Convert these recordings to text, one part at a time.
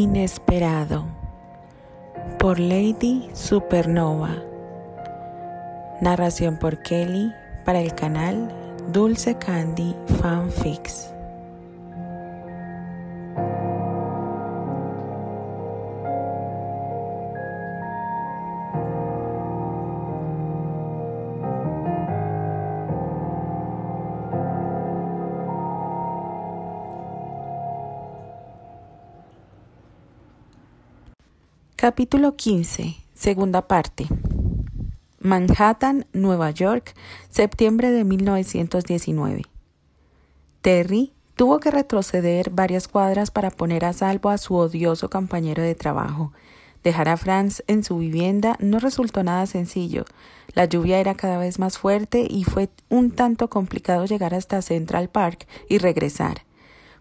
Inesperado por Lady Supernova. Narración por Kelly para el canal Dulce Candy Fanfics. Capítulo 15, segunda parte. Manhattan, Nueva York, septiembre de 1919. Terry tuvo que retroceder varias cuadras para poner a salvo a su odioso compañero de trabajo. Dejar a Franz en su vivienda no resultó nada sencillo. La lluvia era cada vez más fuerte y fue un tanto complicado llegar hasta Central Park y regresar.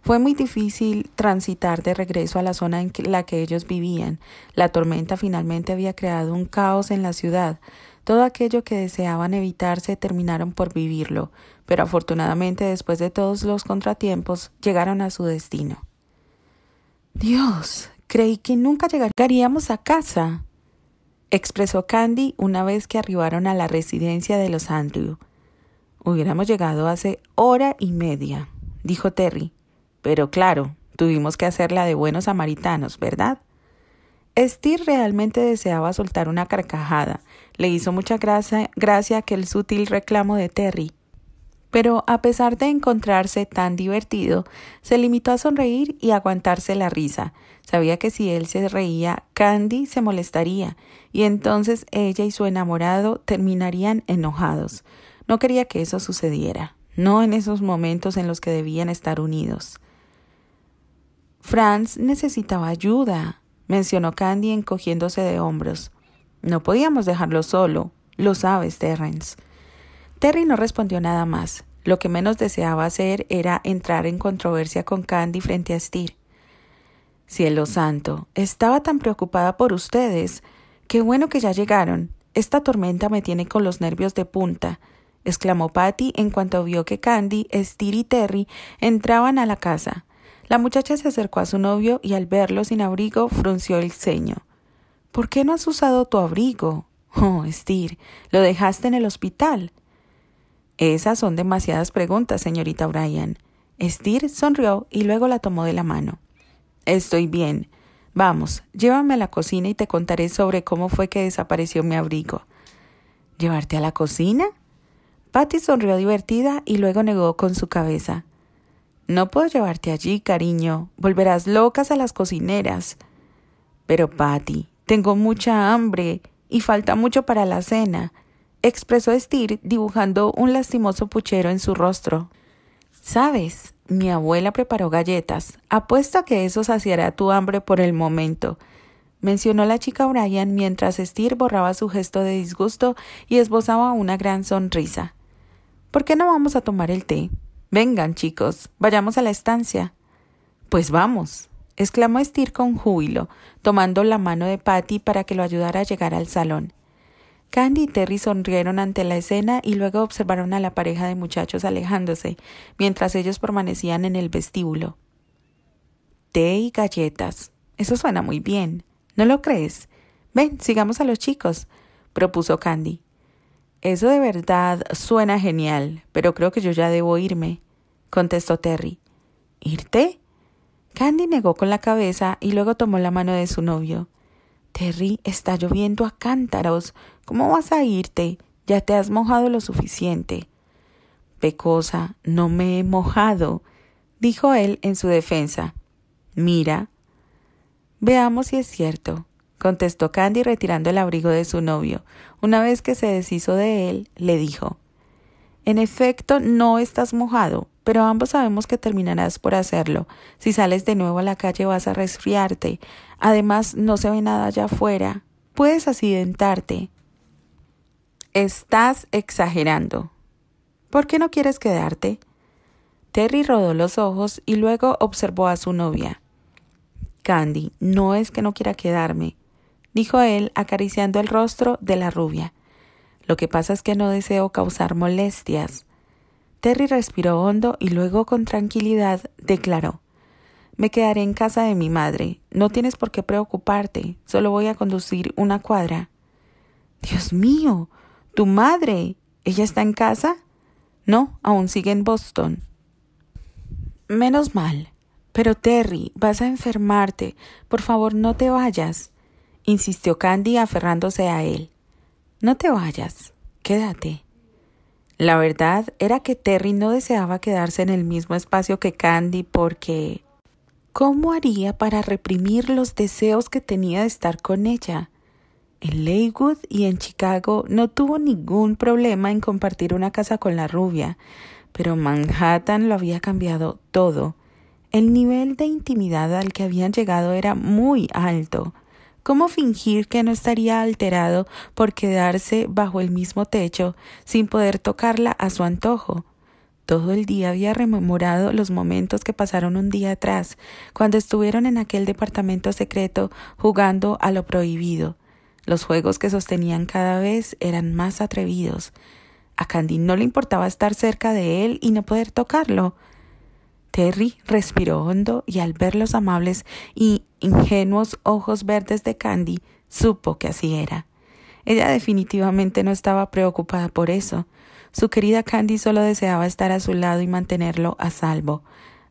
Fue muy difícil transitar de regreso a la zona en la que ellos vivían. La tormenta finalmente había creado un caos en la ciudad. Todo aquello que deseaban evitarse terminaron por vivirlo, pero afortunadamente después de todos los contratiempos llegaron a su destino. Dios, creí que nunca llegaríamos a casa, expresó Candy una vez que arribaron a la residencia de los Andrew. Hubiéramos llegado hace hora y media, dijo Terry pero claro, tuvimos que hacerla de buenos samaritanos, ¿verdad? Steve realmente deseaba soltar una carcajada. Le hizo mucha gracia, que aquel sutil reclamo de Terry. Pero a pesar de encontrarse tan divertido, se limitó a sonreír y aguantarse la risa. Sabía que si él se reía, Candy se molestaría, y entonces ella y su enamorado terminarían enojados. No quería que eso sucediera, no en esos momentos en los que debían estar unidos. Franz necesitaba ayuda, mencionó Candy encogiéndose de hombros. No podíamos dejarlo solo, lo sabes, Terrence. Terry no respondió nada más. Lo que menos deseaba hacer era entrar en controversia con Candy frente a Steer. Cielo santo, estaba tan preocupada por ustedes. Qué bueno que ya llegaron. Esta tormenta me tiene con los nervios de punta, exclamó Patty en cuanto vio que Candy, Steer y Terry entraban a la casa. La muchacha se acercó a su novio y al verlo sin abrigo frunció el ceño. ¿Por qué no has usado tu abrigo? Oh, Stir, lo dejaste en el hospital. Esas son demasiadas preguntas, señorita Brian. Stir sonrió y luego la tomó de la mano. Estoy bien. Vamos, llévame a la cocina y te contaré sobre cómo fue que desapareció mi abrigo. ¿Llevarte a la cocina? Patty sonrió divertida y luego negó con su cabeza. No puedo llevarte allí, cariño. Volverás locas a las cocineras. Pero, Patty, tengo mucha hambre y falta mucho para la cena, expresó Stir, dibujando un lastimoso puchero en su rostro. Sabes, mi abuela preparó galletas. Apuesto a que eso saciará tu hambre por el momento, mencionó la chica Brian mientras Stir borraba su gesto de disgusto y esbozaba una gran sonrisa. ¿Por qué no vamos a tomar el té? Vengan, chicos, vayamos a la estancia. Pues vamos, exclamó Estir con júbilo, tomando la mano de Patty para que lo ayudara a llegar al salón. Candy y Terry sonrieron ante la escena y luego observaron a la pareja de muchachos alejándose, mientras ellos permanecían en el vestíbulo. Té y galletas. Eso suena muy bien. ¿No lo crees? Ven, sigamos a los chicos, propuso Candy. Eso de verdad suena genial, pero creo que yo ya debo irme, contestó Terry. ¿Irte? Candy negó con la cabeza y luego tomó la mano de su novio. Terry, está lloviendo a cántaros. ¿Cómo vas a irte? Ya te has mojado lo suficiente. Pecosa, no me he mojado, dijo él en su defensa. Mira. Veamos si es cierto contestó Candy retirando el abrigo de su novio. Una vez que se deshizo de él, le dijo En efecto, no estás mojado, pero ambos sabemos que terminarás por hacerlo. Si sales de nuevo a la calle vas a resfriarte. Además, no se ve nada allá afuera. Puedes accidentarte. Estás exagerando. ¿Por qué no quieres quedarte? Terry rodó los ojos y luego observó a su novia. Candy, no es que no quiera quedarme, dijo él, acariciando el rostro de la rubia. Lo que pasa es que no deseo causar molestias. Terry respiró hondo y luego con tranquilidad declaró Me quedaré en casa de mi madre. No tienes por qué preocuparte. Solo voy a conducir una cuadra. Dios mío. Tu madre. ¿Ella está en casa? No, aún sigue en Boston. Menos mal. Pero Terry, vas a enfermarte. Por favor, no te vayas insistió Candy aferrándose a él. No te vayas, quédate. La verdad era que Terry no deseaba quedarse en el mismo espacio que Candy porque... ¿Cómo haría para reprimir los deseos que tenía de estar con ella? En Leywood y en Chicago no tuvo ningún problema en compartir una casa con la rubia, pero Manhattan lo había cambiado todo. El nivel de intimidad al que habían llegado era muy alto. ¿Cómo fingir que no estaría alterado por quedarse bajo el mismo techo sin poder tocarla a su antojo? Todo el día había rememorado los momentos que pasaron un día atrás, cuando estuvieron en aquel departamento secreto jugando a lo prohibido. Los juegos que sostenían cada vez eran más atrevidos. A Candy no le importaba estar cerca de él y no poder tocarlo. Terry respiró hondo y al ver los amables y ingenuos ojos verdes de Candy, supo que así era. Ella definitivamente no estaba preocupada por eso. Su querida Candy solo deseaba estar a su lado y mantenerlo a salvo.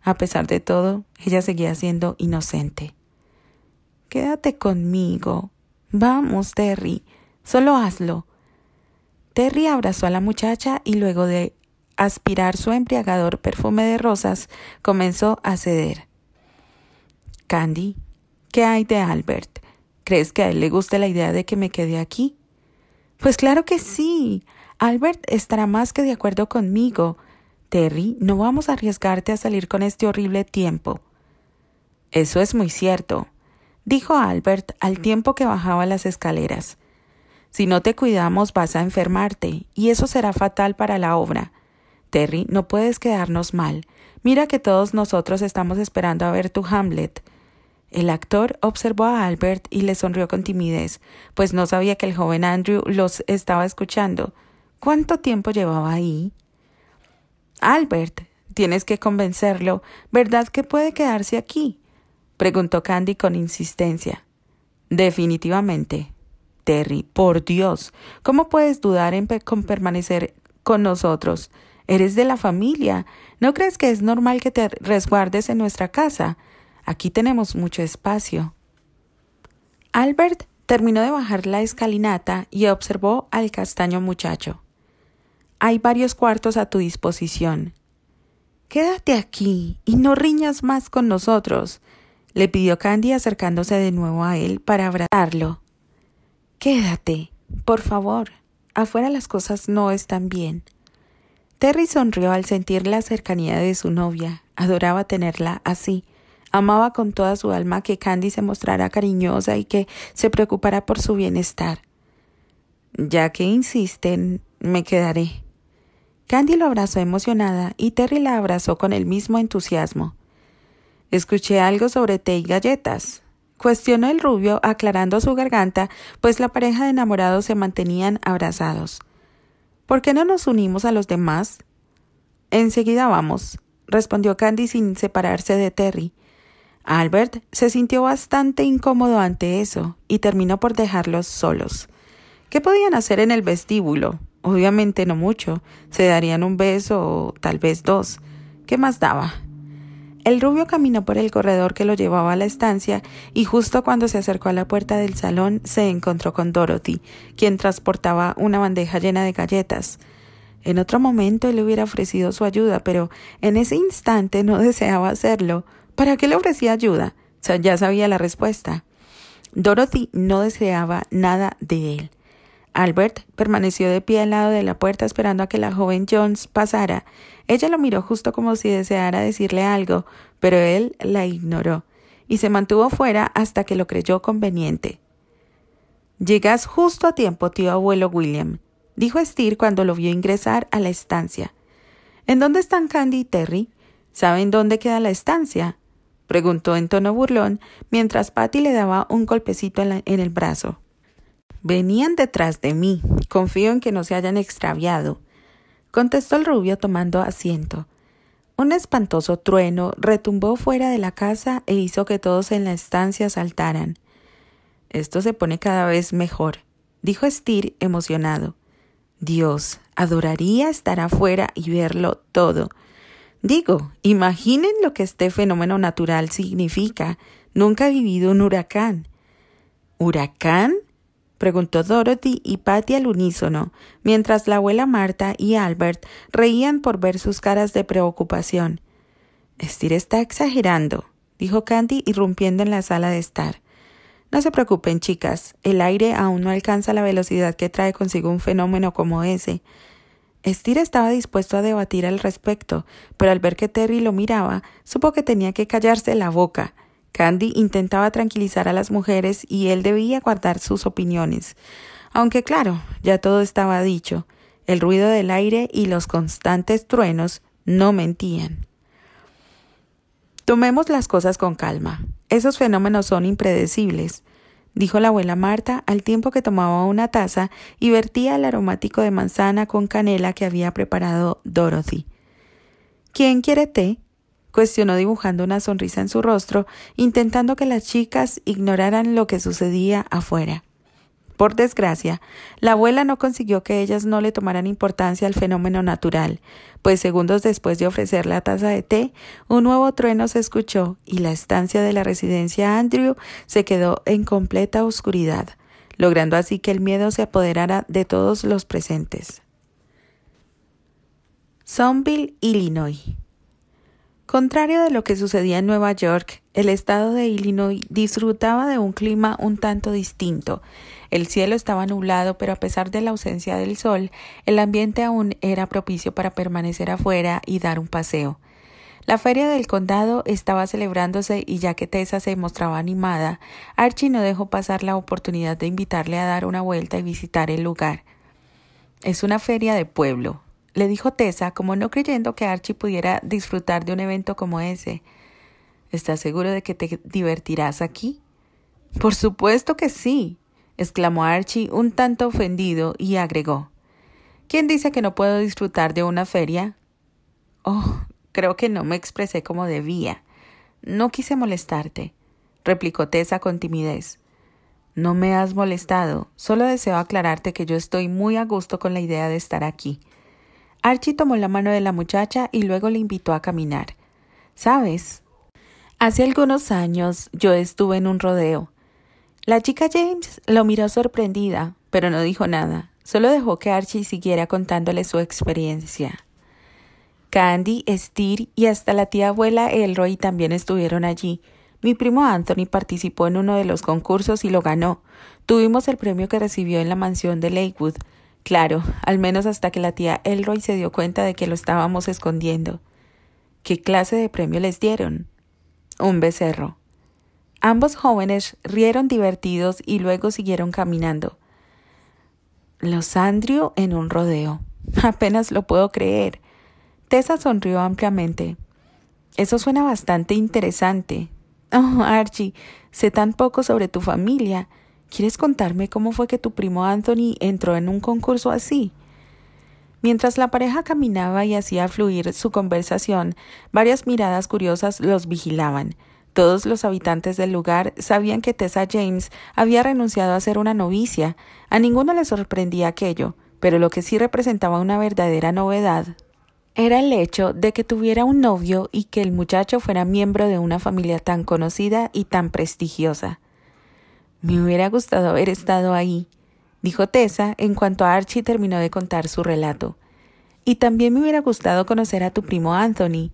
A pesar de todo, ella seguía siendo inocente. Quédate conmigo. Vamos, Terry. Solo hazlo. Terry abrazó a la muchacha y luego de aspirar su embriagador perfume de rosas, comenzó a ceder. Candy, ¿qué hay de Albert? ¿Crees que a él le guste la idea de que me quede aquí? Pues claro que sí. Albert estará más que de acuerdo conmigo. Terry, no vamos a arriesgarte a salir con este horrible tiempo. Eso es muy cierto, dijo Albert al tiempo que bajaba las escaleras. Si no te cuidamos vas a enfermarte, y eso será fatal para la obra. Terry, no puedes quedarnos mal. Mira que todos nosotros estamos esperando a ver tu Hamlet. El actor observó a Albert y le sonrió con timidez, pues no sabía que el joven Andrew los estaba escuchando. ¿Cuánto tiempo llevaba ahí? Albert, tienes que convencerlo. ¿Verdad que puede quedarse aquí? preguntó Candy con insistencia. Definitivamente. Terry, por Dios, ¿cómo puedes dudar en permanecer con nosotros? Eres de la familia. ¿No crees que es normal que te resguardes en nuestra casa? Aquí tenemos mucho espacio. Albert terminó de bajar la escalinata y observó al castaño muchacho. Hay varios cuartos a tu disposición. Quédate aquí y no riñas más con nosotros, le pidió Candy acercándose de nuevo a él para abrazarlo. Quédate, por favor. Afuera las cosas no están bien. Terry sonrió al sentir la cercanía de su novia. Adoraba tenerla así. Amaba con toda su alma que Candy se mostrara cariñosa y que se preocupara por su bienestar. Ya que insisten, me quedaré. Candy lo abrazó emocionada y Terry la abrazó con el mismo entusiasmo. Escuché algo sobre té y galletas. Cuestionó el rubio aclarando su garganta, pues la pareja de enamorados se mantenían abrazados. ¿Por qué no nos unimos a los demás? Enseguida vamos, respondió Candy sin separarse de Terry. Albert se sintió bastante incómodo ante eso y terminó por dejarlos solos. ¿Qué podían hacer en el vestíbulo? Obviamente no mucho. Se darían un beso o tal vez dos. ¿Qué más daba? El rubio caminó por el corredor que lo llevaba a la estancia y justo cuando se acercó a la puerta del salón se encontró con Dorothy, quien transportaba una bandeja llena de galletas. En otro momento él le hubiera ofrecido su ayuda, pero en ese instante no deseaba hacerlo. ¿Para qué le ofrecía ayuda? ya sabía la respuesta. Dorothy no deseaba nada de él. Albert permaneció de pie al lado de la puerta esperando a que la joven Jones pasara. Ella lo miró justo como si deseara decirle algo, pero él la ignoró y se mantuvo fuera hasta que lo creyó conveniente. Llegas justo a tiempo, tío abuelo William, dijo Estir cuando lo vio ingresar a la estancia. ¿En dónde están Candy y Terry? ¿Saben dónde queda la estancia? preguntó en tono burlón mientras Patty le daba un golpecito en el brazo. Venían detrás de mí. Confío en que no se hayan extraviado. Contestó el rubio tomando asiento. Un espantoso trueno retumbó fuera de la casa e hizo que todos en la estancia saltaran. Esto se pone cada vez mejor, dijo Steer emocionado. Dios, adoraría estar afuera y verlo todo. Digo, imaginen lo que este fenómeno natural significa. Nunca he vivido un huracán. ¿Huracán? preguntó Dorothy y Patty al unísono, mientras la abuela Marta y Albert reían por ver sus caras de preocupación. Estir está exagerando, dijo Candy irrumpiendo en la sala de estar. No se preocupen, chicas, el aire aún no alcanza la velocidad que trae consigo un fenómeno como ese. Estir estaba dispuesto a debatir al respecto, pero al ver que Terry lo miraba, supo que tenía que callarse la boca. Candy intentaba tranquilizar a las mujeres y él debía guardar sus opiniones. Aunque claro, ya todo estaba dicho, el ruido del aire y los constantes truenos no mentían. Tomemos las cosas con calma. Esos fenómenos son impredecibles, dijo la abuela Marta al tiempo que tomaba una taza y vertía el aromático de manzana con canela que había preparado Dorothy. ¿Quién quiere té? cuestionó dibujando una sonrisa en su rostro, intentando que las chicas ignoraran lo que sucedía afuera. Por desgracia, la abuela no consiguió que ellas no le tomaran importancia al fenómeno natural, pues segundos después de ofrecer la taza de té, un nuevo trueno se escuchó y la estancia de la residencia Andrew se quedó en completa oscuridad, logrando así que el miedo se apoderara de todos los presentes. Somville, Illinois. Contrario de lo que sucedía en Nueva York, el estado de Illinois disfrutaba de un clima un tanto distinto. El cielo estaba nublado, pero a pesar de la ausencia del sol, el ambiente aún era propicio para permanecer afuera y dar un paseo. La feria del condado estaba celebrándose y ya que Tessa se mostraba animada, Archie no dejó pasar la oportunidad de invitarle a dar una vuelta y visitar el lugar. Es una feria de pueblo, le dijo Tessa, como no creyendo que Archie pudiera disfrutar de un evento como ese. ¿Estás seguro de que te divertirás aquí? Por supuesto que sí, exclamó Archie un tanto ofendido y agregó. ¿Quién dice que no puedo disfrutar de una feria? Oh, creo que no me expresé como debía. No quise molestarte, replicó Tessa con timidez. No me has molestado, solo deseo aclararte que yo estoy muy a gusto con la idea de estar aquí. Archie tomó la mano de la muchacha y luego le invitó a caminar. ¿Sabes? Hace algunos años yo estuve en un rodeo. La chica James lo miró sorprendida, pero no dijo nada, solo dejó que Archie siguiera contándole su experiencia. Candy, Steer y hasta la tía abuela Elroy también estuvieron allí. Mi primo Anthony participó en uno de los concursos y lo ganó. Tuvimos el premio que recibió en la mansión de Lakewood. Claro, al menos hasta que la tía Elroy se dio cuenta de que lo estábamos escondiendo. ¿Qué clase de premio les dieron? Un becerro. Ambos jóvenes rieron divertidos y luego siguieron caminando. Los Andrew en un rodeo. Apenas lo puedo creer. Tessa sonrió ampliamente. Eso suena bastante interesante. Oh, Archie, sé tan poco sobre tu familia. ¿Quieres contarme cómo fue que tu primo Anthony entró en un concurso así? Mientras la pareja caminaba y hacía fluir su conversación, varias miradas curiosas los vigilaban. Todos los habitantes del lugar sabían que Tessa James había renunciado a ser una novicia. A ninguno le sorprendía aquello, pero lo que sí representaba una verdadera novedad era el hecho de que tuviera un novio y que el muchacho fuera miembro de una familia tan conocida y tan prestigiosa. Me hubiera gustado haber estado ahí, dijo Tessa en cuanto Archie terminó de contar su relato. Y también me hubiera gustado conocer a tu primo Anthony.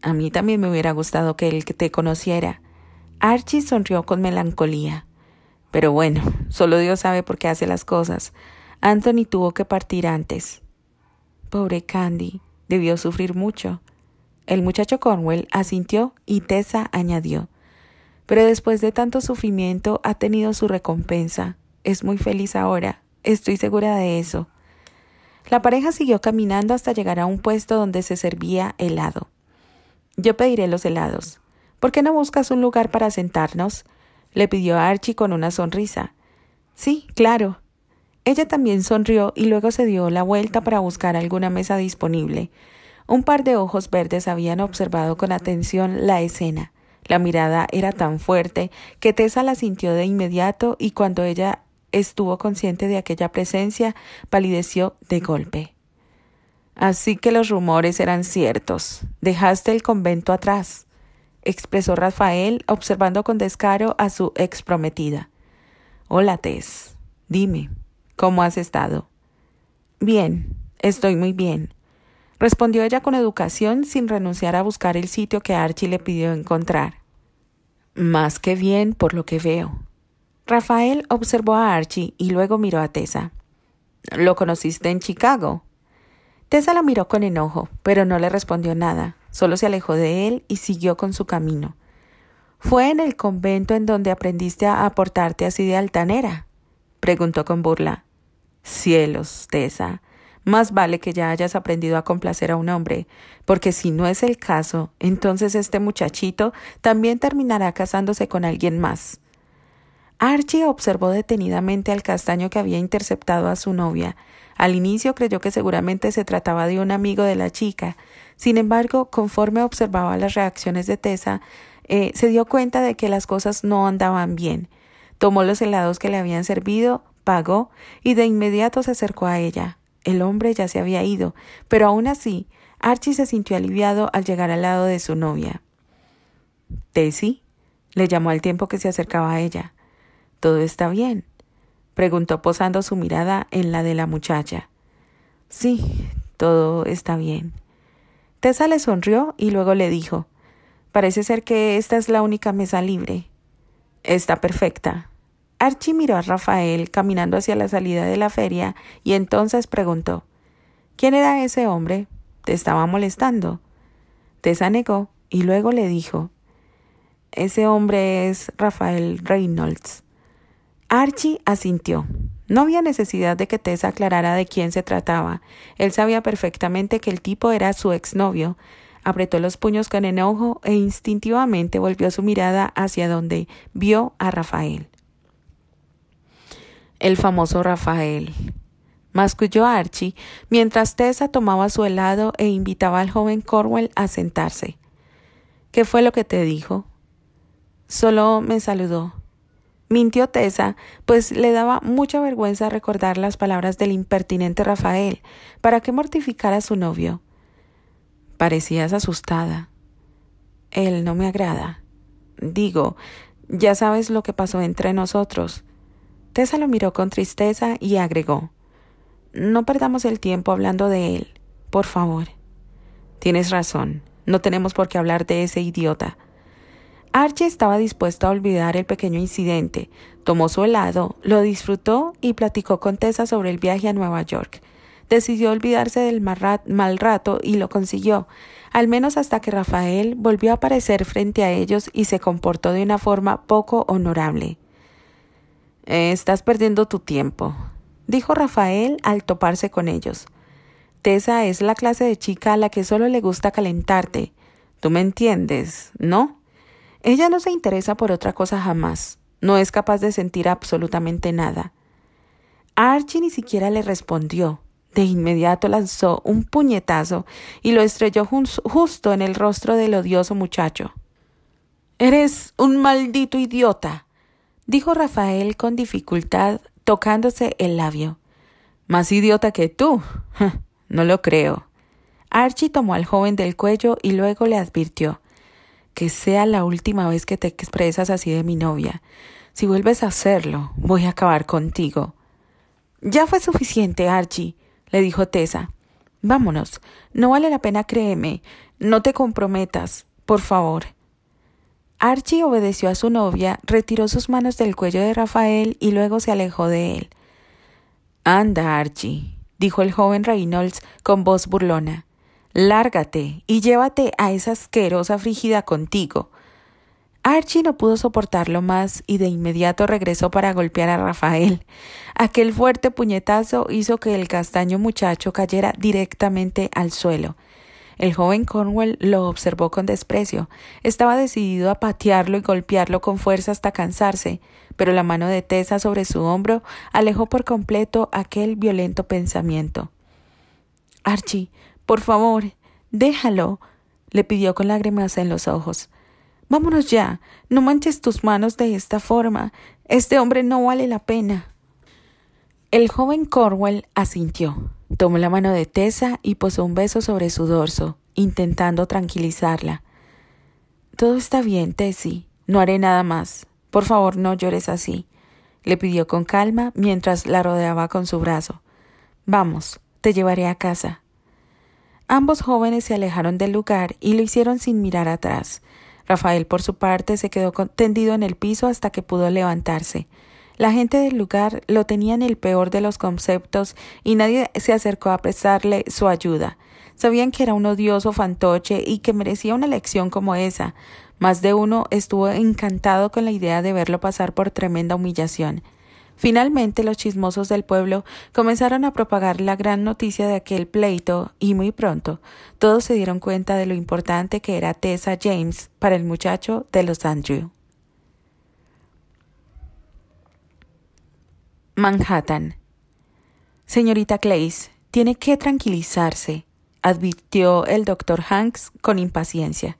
A mí también me hubiera gustado que él te conociera. Archie sonrió con melancolía. Pero bueno, solo Dios sabe por qué hace las cosas. Anthony tuvo que partir antes. Pobre Candy, debió sufrir mucho. El muchacho Cornwell asintió y Tessa añadió pero después de tanto sufrimiento ha tenido su recompensa. Es muy feliz ahora, estoy segura de eso. La pareja siguió caminando hasta llegar a un puesto donde se servía helado. Yo pediré los helados. ¿Por qué no buscas un lugar para sentarnos? le pidió Archie con una sonrisa. Sí, claro. Ella también sonrió y luego se dio la vuelta para buscar alguna mesa disponible. Un par de ojos verdes habían observado con atención la escena. La mirada era tan fuerte que Tessa la sintió de inmediato y cuando ella estuvo consciente de aquella presencia, palideció de golpe. Así que los rumores eran ciertos. Dejaste el convento atrás, expresó Rafael, observando con descaro a su ex prometida. Hola, Tess. Dime, ¿cómo has estado? Bien, estoy muy bien respondió ella con educación sin renunciar a buscar el sitio que Archie le pidió encontrar. Más que bien por lo que veo. Rafael observó a Archie y luego miró a Tessa. ¿Lo conociste en Chicago? Tessa la miró con enojo, pero no le respondió nada, solo se alejó de él y siguió con su camino. ¿Fue en el convento en donde aprendiste a aportarte así de altanera? preguntó con burla. Cielos, Tessa, más vale que ya hayas aprendido a complacer a un hombre, porque si no es el caso, entonces este muchachito también terminará casándose con alguien más. Archie observó detenidamente al castaño que había interceptado a su novia. Al inicio creyó que seguramente se trataba de un amigo de la chica. Sin embargo, conforme observaba las reacciones de Tessa, eh, se dio cuenta de que las cosas no andaban bien. Tomó los helados que le habían servido, pagó y de inmediato se acercó a ella el hombre ya se había ido, pero aún así, Archie se sintió aliviado al llegar al lado de su novia. Tessie le llamó al tiempo que se acercaba a ella. ¿Todo está bien? preguntó posando su mirada en la de la muchacha. Sí, todo está bien. Tessa le sonrió y luego le dijo Parece ser que esta es la única mesa libre. Está perfecta, Archie miró a Rafael caminando hacia la salida de la feria y entonces preguntó ¿Quién era ese hombre? Te estaba molestando. Tessa negó y luego le dijo Ese hombre es Rafael Reynolds. Archie asintió. No había necesidad de que Tessa aclarara de quién se trataba. Él sabía perfectamente que el tipo era su exnovio. Apretó los puños con enojo e instintivamente volvió su mirada hacia donde vio a Rafael el famoso Rafael. Masculló a Archie mientras Tessa tomaba su helado e invitaba al joven Corwell a sentarse. ¿Qué fue lo que te dijo? Solo me saludó. Mintió Tessa, pues le daba mucha vergüenza recordar las palabras del impertinente Rafael, para que mortificara a su novio. Parecías asustada. Él no me agrada. Digo, ya sabes lo que pasó entre nosotros. Tessa lo miró con tristeza y agregó No perdamos el tiempo hablando de él, por favor. Tienes razón, no tenemos por qué hablar de ese idiota. Archie estaba dispuesto a olvidar el pequeño incidente, tomó su helado, lo disfrutó y platicó con Tessa sobre el viaje a Nueva York. Decidió olvidarse del mal rato y lo consiguió, al menos hasta que Rafael volvió a aparecer frente a ellos y se comportó de una forma poco honorable. Eh, estás perdiendo tu tiempo, dijo Rafael al toparse con ellos. Tessa es la clase de chica a la que solo le gusta calentarte. Tú me entiendes, ¿no? Ella no se interesa por otra cosa jamás. No es capaz de sentir absolutamente nada. Archie ni siquiera le respondió. De inmediato lanzó un puñetazo y lo estrelló justo en el rostro del odioso muchacho. Eres un maldito idiota, dijo Rafael con dificultad, tocándose el labio. Más idiota que tú. no lo creo. Archie tomó al joven del cuello y luego le advirtió que sea la última vez que te expresas así de mi novia. Si vuelves a hacerlo, voy a acabar contigo. Ya fue suficiente, Archie, le dijo Tessa. Vámonos. No vale la pena, créeme. No te comprometas, por favor. Archie obedeció a su novia, retiró sus manos del cuello de Rafael y luego se alejó de él. Anda, Archie, dijo el joven Reynolds con voz burlona. Lárgate y llévate a esa asquerosa frígida contigo. Archie no pudo soportarlo más y de inmediato regresó para golpear a Rafael. Aquel fuerte puñetazo hizo que el castaño muchacho cayera directamente al suelo. El joven Cornwell lo observó con desprecio. Estaba decidido a patearlo y golpearlo con fuerza hasta cansarse, pero la mano de Tessa sobre su hombro alejó por completo aquel violento pensamiento. Archie, por favor, déjalo, le pidió con lágrimas en los ojos. Vámonos ya. No manches tus manos de esta forma. Este hombre no vale la pena. El joven Cornwell asintió. Tomó la mano de Tessa y posó un beso sobre su dorso, intentando tranquilizarla. Todo está bien, Tessie. No haré nada más. Por favor, no llores así, le pidió con calma mientras la rodeaba con su brazo. Vamos, te llevaré a casa. Ambos jóvenes se alejaron del lugar y lo hicieron sin mirar atrás. Rafael, por su parte, se quedó tendido en el piso hasta que pudo levantarse. La gente del lugar lo tenía en el peor de los conceptos y nadie se acercó a prestarle su ayuda. Sabían que era un odioso fantoche y que merecía una lección como esa. Más de uno estuvo encantado con la idea de verlo pasar por tremenda humillación. Finalmente los chismosos del pueblo comenzaron a propagar la gran noticia de aquel pleito y muy pronto todos se dieron cuenta de lo importante que era Tessa James para el muchacho de los Andrew. Manhattan. Señorita Clace, tiene que tranquilizarse, advirtió el doctor Hanks con impaciencia.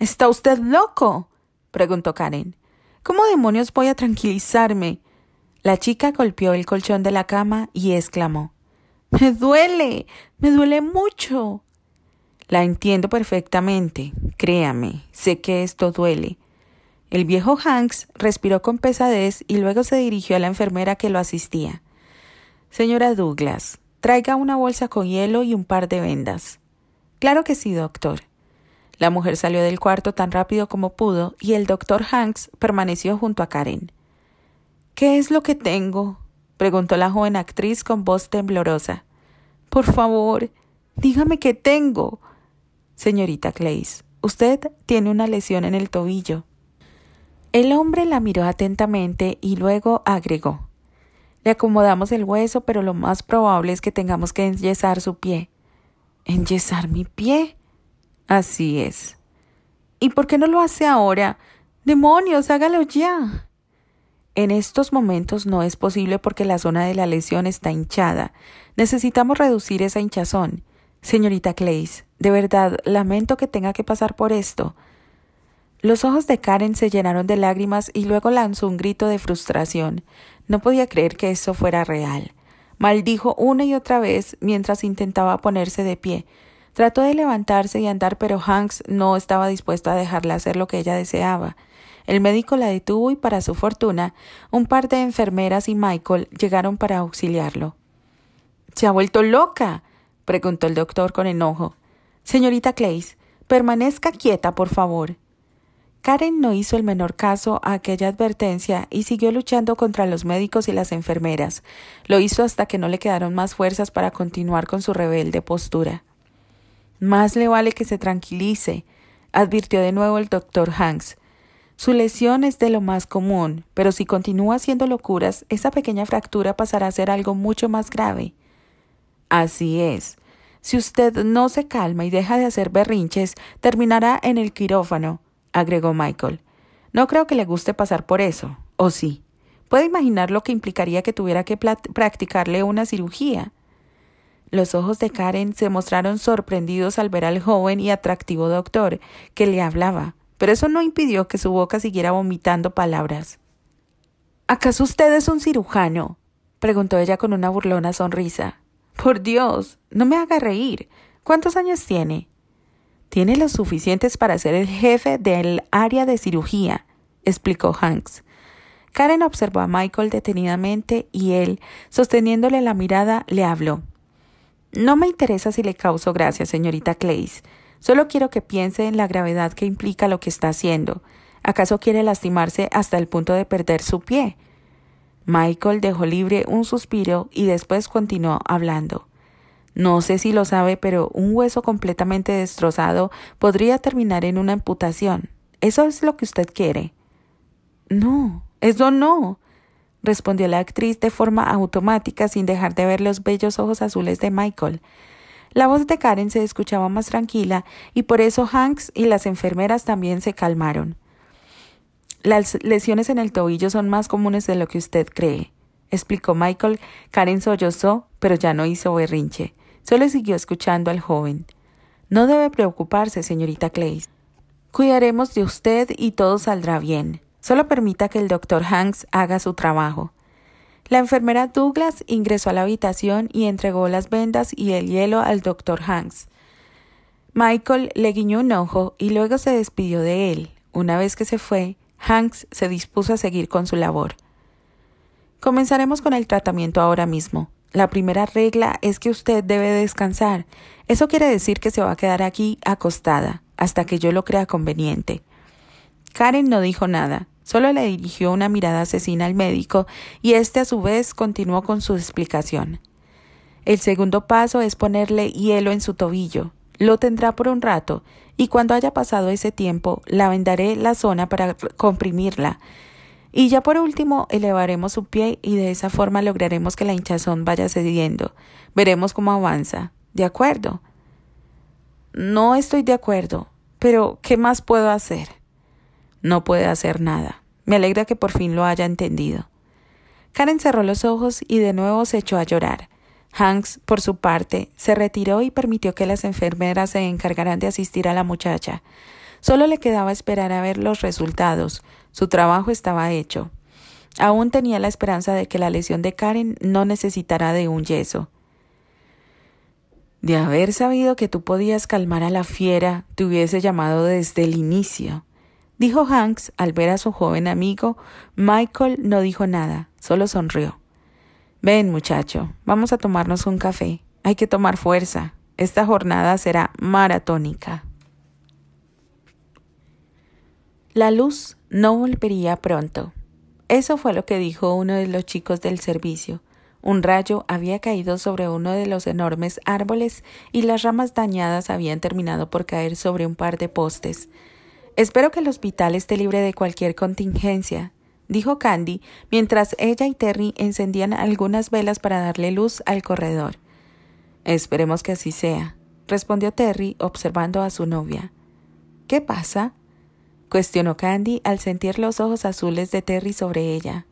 ¿Está usted loco? preguntó Karen. ¿Cómo demonios voy a tranquilizarme? La chica golpeó el colchón de la cama y exclamó Me duele. me duele mucho. La entiendo perfectamente. Créame, sé que esto duele. El viejo Hanks respiró con pesadez y luego se dirigió a la enfermera que lo asistía. Señora Douglas, traiga una bolsa con hielo y un par de vendas. Claro que sí, doctor. La mujer salió del cuarto tan rápido como pudo y el doctor Hanks permaneció junto a Karen. ¿Qué es lo que tengo? preguntó la joven actriz con voz temblorosa. Por favor, dígame qué tengo. Señorita Clays, usted tiene una lesión en el tobillo. El hombre la miró atentamente y luego agregó Le acomodamos el hueso, pero lo más probable es que tengamos que enyesar su pie. ¿Enyesar mi pie? Así es. ¿Y por qué no lo hace ahora? Demonios, hágalo ya. En estos momentos no es posible porque la zona de la lesión está hinchada. Necesitamos reducir esa hinchazón. Señorita Clays, de verdad lamento que tenga que pasar por esto. Los ojos de Karen se llenaron de lágrimas y luego lanzó un grito de frustración. No podía creer que eso fuera real. Maldijo una y otra vez mientras intentaba ponerse de pie. Trató de levantarse y andar, pero Hanks no estaba dispuesto a dejarla hacer lo que ella deseaba. El médico la detuvo y, para su fortuna, un par de enfermeras y Michael llegaron para auxiliarlo. ¿Se ha vuelto loca? preguntó el doctor con enojo. Señorita Clays, permanezca quieta, por favor. Karen no hizo el menor caso a aquella advertencia y siguió luchando contra los médicos y las enfermeras. Lo hizo hasta que no le quedaron más fuerzas para continuar con su rebelde postura. Más le vale que se tranquilice, advirtió de nuevo el doctor Hanks. Su lesión es de lo más común, pero si continúa haciendo locuras, esa pequeña fractura pasará a ser algo mucho más grave. Así es. Si usted no se calma y deja de hacer berrinches, terminará en el quirófano agregó Michael. No creo que le guste pasar por eso, ¿o sí? ¿Puede imaginar lo que implicaría que tuviera que practicarle una cirugía? Los ojos de Karen se mostraron sorprendidos al ver al joven y atractivo doctor que le hablaba, pero eso no impidió que su boca siguiera vomitando palabras. ¿Acaso usted es un cirujano? preguntó ella con una burlona sonrisa. Por Dios, no me haga reír. ¿Cuántos años tiene? Tiene lo suficientes para ser el jefe del área de cirugía, explicó Hanks. Karen observó a Michael detenidamente y él, sosteniéndole la mirada, le habló. No me interesa si le causo gracia, señorita Clays. Solo quiero que piense en la gravedad que implica lo que está haciendo. ¿Acaso quiere lastimarse hasta el punto de perder su pie? Michael dejó libre un suspiro y después continuó hablando. No sé si lo sabe, pero un hueso completamente destrozado podría terminar en una amputación. ¿Eso es lo que usted quiere? No, eso no, respondió la actriz de forma automática sin dejar de ver los bellos ojos azules de Michael. La voz de Karen se escuchaba más tranquila y por eso Hanks y las enfermeras también se calmaron. Las lesiones en el tobillo son más comunes de lo que usted cree, explicó Michael. Karen sollozó, pero ya no hizo berrinche. Solo siguió escuchando al joven. No debe preocuparse, señorita Clay. Cuidaremos de usted y todo saldrá bien. Solo permita que el doctor Hanks haga su trabajo. La enfermera Douglas ingresó a la habitación y entregó las vendas y el hielo al doctor Hanks. Michael le guiñó un ojo y luego se despidió de él. Una vez que se fue, Hanks se dispuso a seguir con su labor. Comenzaremos con el tratamiento ahora mismo. La primera regla es que usted debe descansar. Eso quiere decir que se va a quedar aquí acostada hasta que yo lo crea conveniente. Karen no dijo nada, solo le dirigió una mirada asesina al médico y éste a su vez continuó con su explicación. El segundo paso es ponerle hielo en su tobillo. Lo tendrá por un rato y cuando haya pasado ese tiempo la vendaré la zona para comprimirla y ya por último, elevaremos su pie y de esa forma lograremos que la hinchazón vaya cediendo. Veremos cómo avanza. ¿De acuerdo? No estoy de acuerdo, pero ¿qué más puedo hacer? No puede hacer nada. Me alegra que por fin lo haya entendido. Karen cerró los ojos y de nuevo se echó a llorar. Hanks, por su parte, se retiró y permitió que las enfermeras se encargaran de asistir a la muchacha. Solo le quedaba esperar a ver los resultados. Su trabajo estaba hecho. Aún tenía la esperanza de que la lesión de Karen no necesitara de un yeso. De haber sabido que tú podías calmar a la fiera, te hubiese llamado desde el inicio. Dijo Hanks al ver a su joven amigo. Michael no dijo nada, solo sonrió. Ven, muchacho, vamos a tomarnos un café. Hay que tomar fuerza. Esta jornada será maratónica. La luz no volvería pronto. Eso fue lo que dijo uno de los chicos del servicio. Un rayo había caído sobre uno de los enormes árboles y las ramas dañadas habían terminado por caer sobre un par de postes. Espero que el hospital esté libre de cualquier contingencia, dijo Candy, mientras ella y Terry encendían algunas velas para darle luz al corredor. Esperemos que así sea, respondió Terry, observando a su novia. ¿Qué pasa? cuestionó Candy al sentir los ojos azules de Terry sobre ella.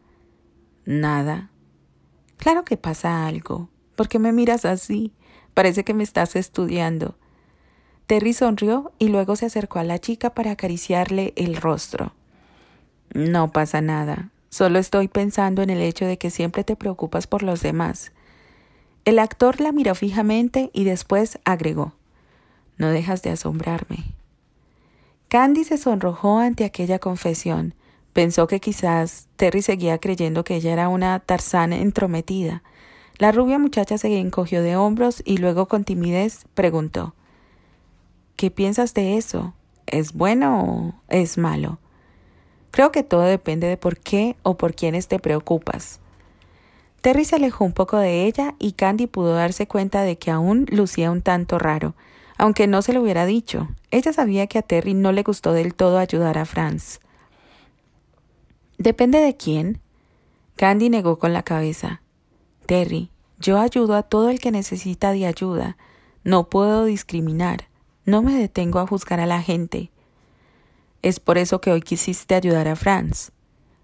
Nada. Claro que pasa algo. ¿Por qué me miras así? Parece que me estás estudiando. Terry sonrió y luego se acercó a la chica para acariciarle el rostro. No pasa nada. Solo estoy pensando en el hecho de que siempre te preocupas por los demás. El actor la miró fijamente y después agregó No dejas de asombrarme. Candy se sonrojó ante aquella confesión. Pensó que quizás Terry seguía creyendo que ella era una tarzana entrometida. La rubia muchacha se encogió de hombros y luego con timidez preguntó ¿Qué piensas de eso? ¿Es bueno o es malo? Creo que todo depende de por qué o por quiénes te preocupas. Terry se alejó un poco de ella y Candy pudo darse cuenta de que aún lucía un tanto raro aunque no se lo hubiera dicho. Ella sabía que a Terry no le gustó del todo ayudar a Franz. Depende de quién. Candy negó con la cabeza. Terry, yo ayudo a todo el que necesita de ayuda. No puedo discriminar. No me detengo a juzgar a la gente. Es por eso que hoy quisiste ayudar a Franz.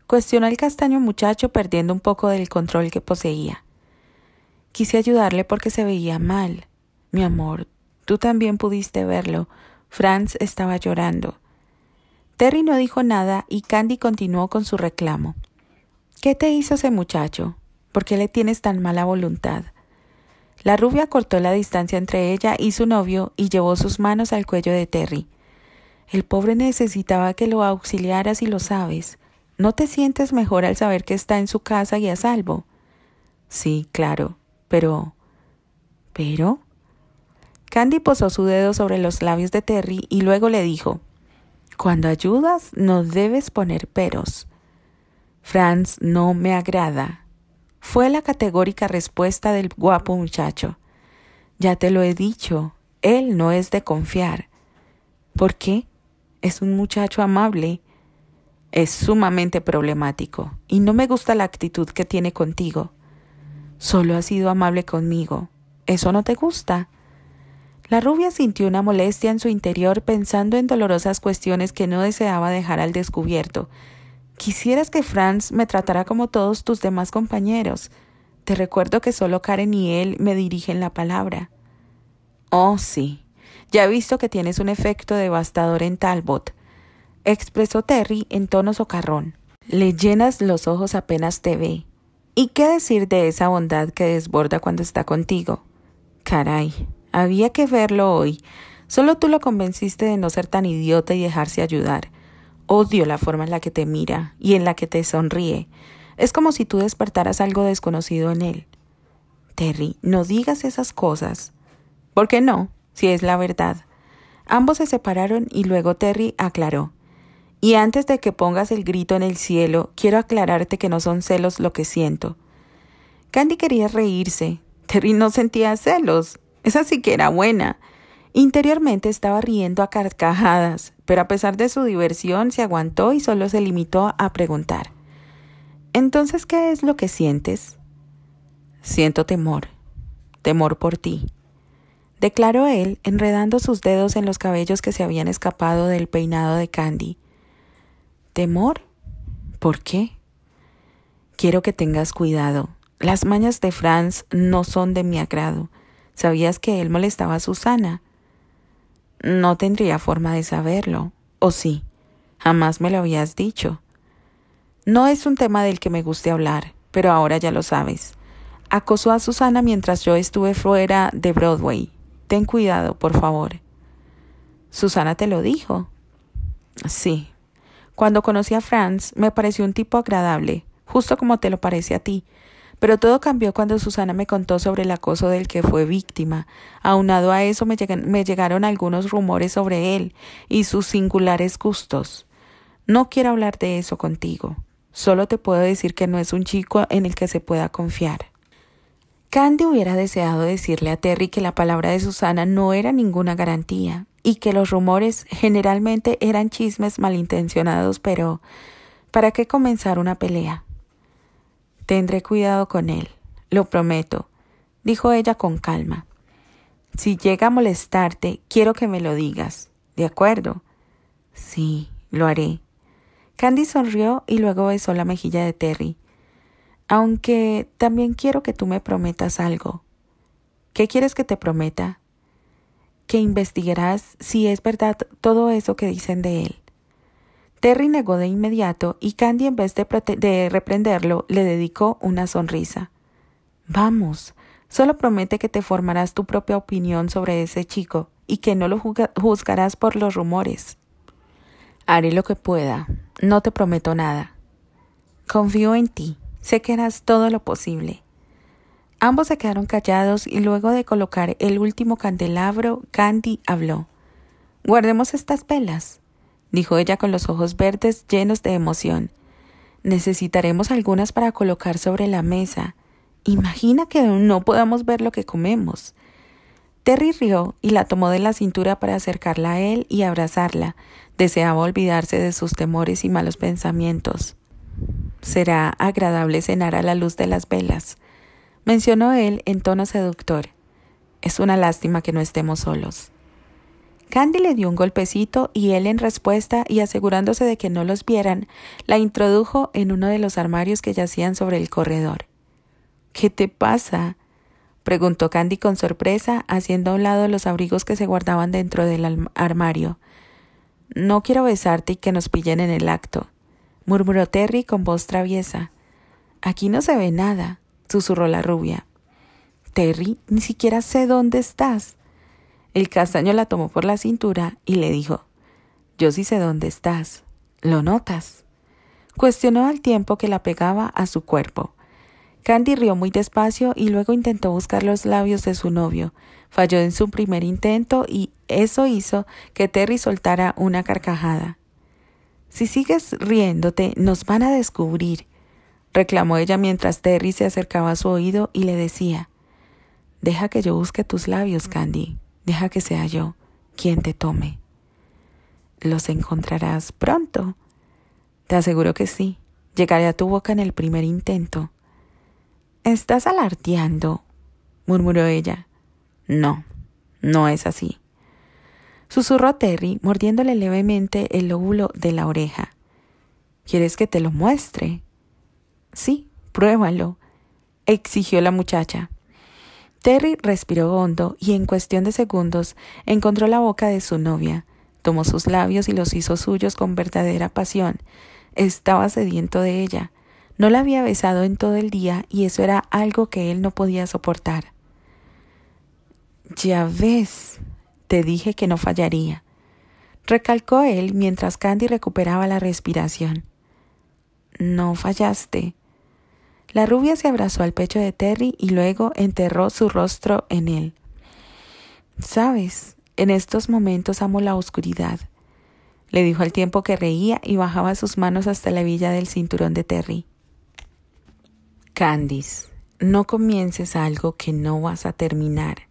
Cuestionó el castaño muchacho perdiendo un poco del control que poseía. Quise ayudarle porque se veía mal. Mi amor, Tú también pudiste verlo. Franz estaba llorando. Terry no dijo nada y Candy continuó con su reclamo. ¿Qué te hizo ese muchacho? ¿Por qué le tienes tan mala voluntad? La rubia cortó la distancia entre ella y su novio y llevó sus manos al cuello de Terry. El pobre necesitaba que lo auxiliaras y lo sabes. ¿No te sientes mejor al saber que está en su casa y a salvo? Sí, claro, pero... ¿Pero? Candy posó su dedo sobre los labios de Terry y luego le dijo Cuando ayudas no debes poner peros. Franz no me agrada. Fue la categórica respuesta del guapo muchacho. Ya te lo he dicho, él no es de confiar. ¿Por qué? Es un muchacho amable. Es sumamente problemático y no me gusta la actitud que tiene contigo. Solo ha sido amable conmigo. ¿Eso no te gusta? La rubia sintió una molestia en su interior pensando en dolorosas cuestiones que no deseaba dejar al descubierto. Quisieras que Franz me tratara como todos tus demás compañeros. Te recuerdo que solo Karen y él me dirigen la palabra. Oh, sí. Ya he visto que tienes un efecto devastador en Talbot, expresó Terry en tono socarrón. Le llenas los ojos apenas te ve. ¿Y qué decir de esa bondad que desborda cuando está contigo? Caray. Había que verlo hoy. Solo tú lo convenciste de no ser tan idiota y dejarse ayudar. Odio la forma en la que te mira y en la que te sonríe. Es como si tú despertaras algo desconocido en él. Terry, no digas esas cosas. ¿Por qué no? Si es la verdad. Ambos se separaron y luego Terry aclaró. Y antes de que pongas el grito en el cielo, quiero aclararte que no son celos lo que siento. Candy quería reírse. Terry no sentía celos. Esa sí que era buena. Interiormente estaba riendo a carcajadas, pero a pesar de su diversión se aguantó y solo se limitó a preguntar. Entonces, ¿qué es lo que sientes? Siento temor, temor por ti, declaró él, enredando sus dedos en los cabellos que se habían escapado del peinado de Candy. ¿Temor? ¿Por qué? Quiero que tengas cuidado. Las mañas de Franz no son de mi agrado. ¿Sabías que él molestaba a Susana? No tendría forma de saberlo. ¿O sí? Jamás me lo habías dicho. No es un tema del que me guste hablar, pero ahora ya lo sabes. Acosó a Susana mientras yo estuve fuera de Broadway. Ten cuidado, por favor. Susana te lo dijo. Sí. Cuando conocí a Franz, me pareció un tipo agradable, justo como te lo parece a ti, pero todo cambió cuando Susana me contó sobre el acoso del que fue víctima. Aunado a eso me, llegaron algunos rumores sobre él y sus singulares gustos. No quiero hablar de eso contigo. Solo te puedo decir que no es un chico en el que se pueda confiar. Candy hubiera deseado decirle a Terry que la palabra de Susana no era ninguna garantía y que los rumores generalmente eran chismes malintencionados, pero ¿para qué comenzar una pelea? Tendré cuidado con él, lo prometo, dijo ella con calma. Si llega a molestarte, quiero que me lo digas. ¿De acuerdo? Sí, lo haré. Candy sonrió y luego besó la mejilla de Terry. Aunque también quiero que tú me prometas algo. ¿Qué quieres que te prometa? Que investigarás si es verdad todo eso que dicen de él. Terry negó de inmediato y Candy en vez de, reprenderlo le dedicó una sonrisa. Vamos, solo promete que te formarás tu propia opinión sobre ese chico y que no lo juzgarás por los rumores. Haré lo que pueda, no te prometo nada. Confío en ti, sé que harás todo lo posible. Ambos se quedaron callados y luego de colocar el último candelabro, Candy habló. Guardemos estas velas dijo ella con los ojos verdes llenos de emoción. Necesitaremos algunas para colocar sobre la mesa. Imagina que no podamos ver lo que comemos. Terry rió y la tomó de la cintura para acercarla a él y abrazarla. Deseaba olvidarse de sus temores y malos pensamientos. Será agradable cenar a la luz de las velas, mencionó él en tono seductor. Es una lástima que no estemos solos. Candy le dio un golpecito y él en respuesta y asegurándose de que no los vieran, la introdujo en uno de los armarios que yacían sobre el corredor. ¿Qué te pasa? preguntó Candy con sorpresa, haciendo a un lado los abrigos que se guardaban dentro del armario. No quiero besarte y que nos pillen en el acto, murmuró Terry con voz traviesa. Aquí no se ve nada, susurró la rubia. Terry, ni siquiera sé dónde estás, el castaño la tomó por la cintura y le dijo, Yo sí sé dónde estás. ¿Lo notas? Cuestionó al tiempo que la pegaba a su cuerpo. Candy rió muy despacio y luego intentó buscar los labios de su novio. Falló en su primer intento y eso hizo que Terry soltara una carcajada. Si sigues riéndote, nos van a descubrir, reclamó ella mientras Terry se acercaba a su oído y le decía Deja que yo busque tus labios, Candy deja que sea yo quien te tome. Los encontrarás pronto. Te aseguro que sí. Llegaré a tu boca en el primer intento. Estás alardeando, murmuró ella. No, no es así. Susurró Terry, mordiéndole levemente el lóbulo de la oreja. ¿Quieres que te lo muestre? Sí, pruébalo, exigió la muchacha. Terry respiró hondo y en cuestión de segundos encontró la boca de su novia, tomó sus labios y los hizo suyos con verdadera pasión. Estaba sediento de ella. No la había besado en todo el día y eso era algo que él no podía soportar. Ya ves, te dije que no fallaría, recalcó él mientras Candy recuperaba la respiración. No fallaste, la rubia se abrazó al pecho de Terry y luego enterró su rostro en él. Sabes, en estos momentos amo la oscuridad, le dijo al tiempo que reía y bajaba sus manos hasta la villa del cinturón de Terry. Candice, no comiences algo que no vas a terminar,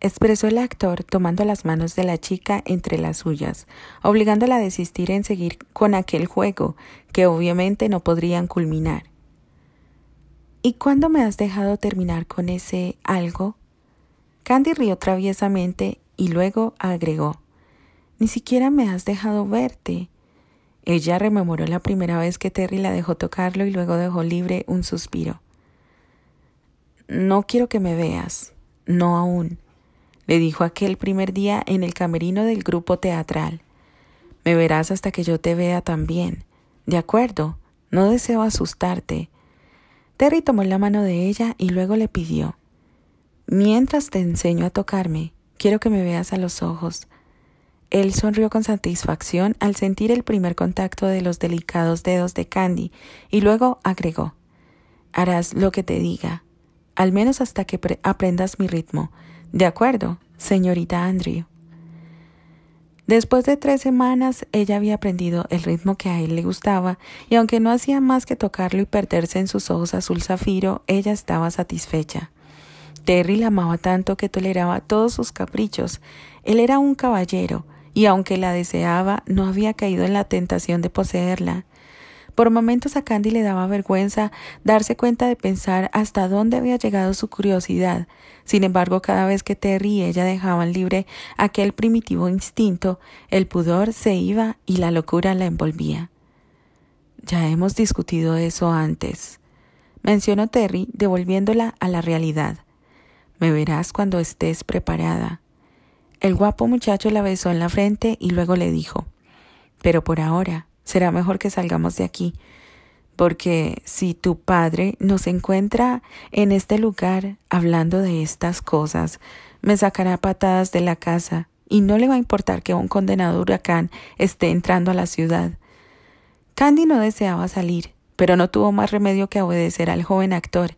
expresó el actor tomando las manos de la chica entre las suyas, obligándola a desistir en seguir con aquel juego que obviamente no podrían culminar. ¿Y cuándo me has dejado terminar con ese algo? Candy rió traviesamente y luego agregó, Ni siquiera me has dejado verte. Ella rememoró la primera vez que Terry la dejó tocarlo y luego dejó libre un suspiro. No quiero que me veas, no aún, le dijo aquel primer día en el camerino del grupo teatral. Me verás hasta que yo te vea también. De acuerdo, no deseo asustarte. Terry tomó la mano de ella y luego le pidió Mientras te enseño a tocarme, quiero que me veas a los ojos. Él sonrió con satisfacción al sentir el primer contacto de los delicados dedos de Candy y luego agregó Harás lo que te diga, al menos hasta que aprendas mi ritmo. De acuerdo, señorita Andrew. Después de tres semanas ella había aprendido el ritmo que a él le gustaba, y aunque no hacía más que tocarlo y perderse en sus ojos azul zafiro, ella estaba satisfecha. Terry la amaba tanto que toleraba todos sus caprichos. Él era un caballero, y aunque la deseaba, no había caído en la tentación de poseerla. Por momentos a Candy le daba vergüenza darse cuenta de pensar hasta dónde había llegado su curiosidad. Sin embargo, cada vez que Terry y ella dejaban libre aquel primitivo instinto, el pudor se iba y la locura la envolvía. Ya hemos discutido eso antes, mencionó Terry, devolviéndola a la realidad. Me verás cuando estés preparada. El guapo muchacho la besó en la frente y luego le dijo Pero por ahora será mejor que salgamos de aquí, porque si tu padre nos encuentra en este lugar hablando de estas cosas, me sacará patadas de la casa y no le va a importar que un condenado huracán esté entrando a la ciudad. Candy no deseaba salir, pero no tuvo más remedio que obedecer al joven actor.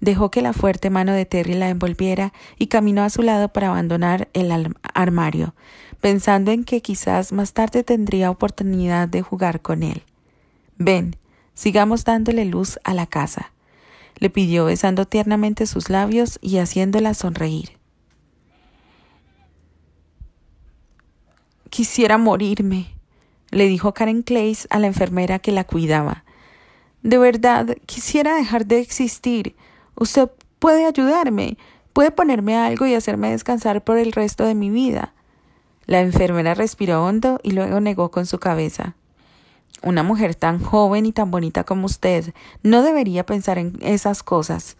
Dejó que la fuerte mano de Terry la envolviera y caminó a su lado para abandonar el armario pensando en que quizás más tarde tendría oportunidad de jugar con él. Ven, sigamos dándole luz a la casa, le pidió besando tiernamente sus labios y haciéndola sonreír. Quisiera morirme, le dijo Karen Clays a la enfermera que la cuidaba. De verdad, quisiera dejar de existir. Usted puede ayudarme, puede ponerme algo y hacerme descansar por el resto de mi vida. La enfermera respiró hondo y luego negó con su cabeza. Una mujer tan joven y tan bonita como usted no debería pensar en esas cosas.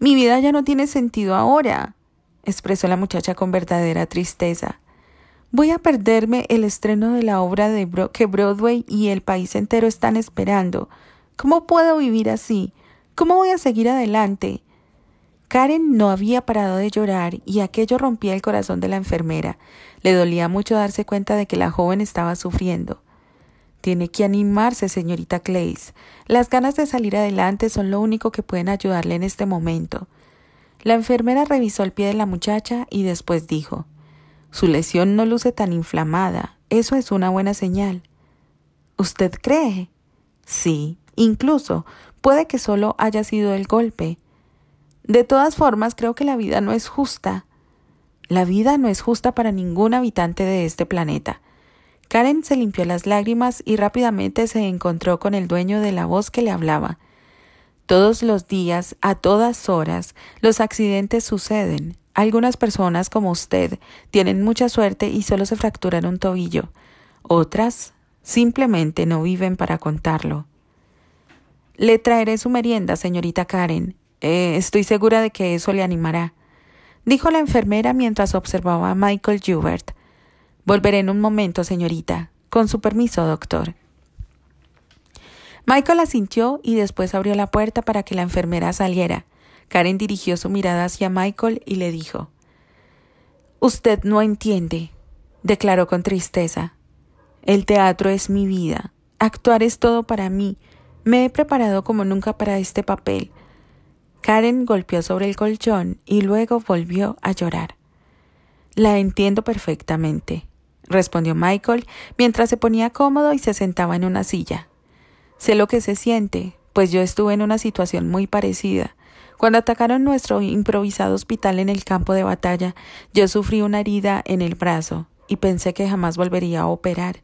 Mi vida ya no tiene sentido ahora, expresó la muchacha con verdadera tristeza. Voy a perderme el estreno de la obra de que Broadway y el país entero están esperando. ¿Cómo puedo vivir así? ¿Cómo voy a seguir adelante? Karen no había parado de llorar y aquello rompía el corazón de la enfermera. Le dolía mucho darse cuenta de que la joven estaba sufriendo. Tiene que animarse, señorita Clays. Las ganas de salir adelante son lo único que pueden ayudarle en este momento. La enfermera revisó el pie de la muchacha y después dijo Su lesión no luce tan inflamada. Eso es una buena señal. ¿Usted cree? Sí, incluso puede que solo haya sido el golpe. De todas formas, creo que la vida no es justa. La vida no es justa para ningún habitante de este planeta. Karen se limpió las lágrimas y rápidamente se encontró con el dueño de la voz que le hablaba. Todos los días, a todas horas, los accidentes suceden. Algunas personas, como usted, tienen mucha suerte y solo se fracturan un tobillo. Otras simplemente no viven para contarlo. Le traeré su merienda, señorita Karen, eh, estoy segura de que eso le animará, dijo la enfermera mientras observaba a Michael Hubert. Volveré en un momento, señorita. Con su permiso, doctor. Michael asintió y después abrió la puerta para que la enfermera saliera. Karen dirigió su mirada hacia Michael y le dijo Usted no entiende, declaró con tristeza. El teatro es mi vida. Actuar es todo para mí. Me he preparado como nunca para este papel. Karen golpeó sobre el colchón y luego volvió a llorar. La entiendo perfectamente, respondió Michael mientras se ponía cómodo y se sentaba en una silla. Sé lo que se siente, pues yo estuve en una situación muy parecida. Cuando atacaron nuestro improvisado hospital en el campo de batalla, yo sufrí una herida en el brazo y pensé que jamás volvería a operar.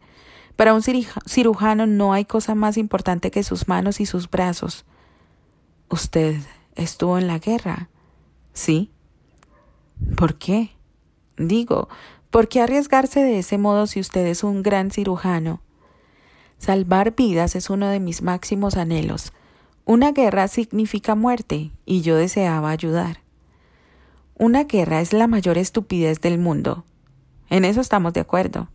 Para un cirujano no hay cosa más importante que sus manos y sus brazos. Usted estuvo en la guerra. ¿Sí? ¿Por qué? Digo, ¿por qué arriesgarse de ese modo si usted es un gran cirujano? Salvar vidas es uno de mis máximos anhelos. Una guerra significa muerte, y yo deseaba ayudar. Una guerra es la mayor estupidez del mundo. En eso estamos de acuerdo.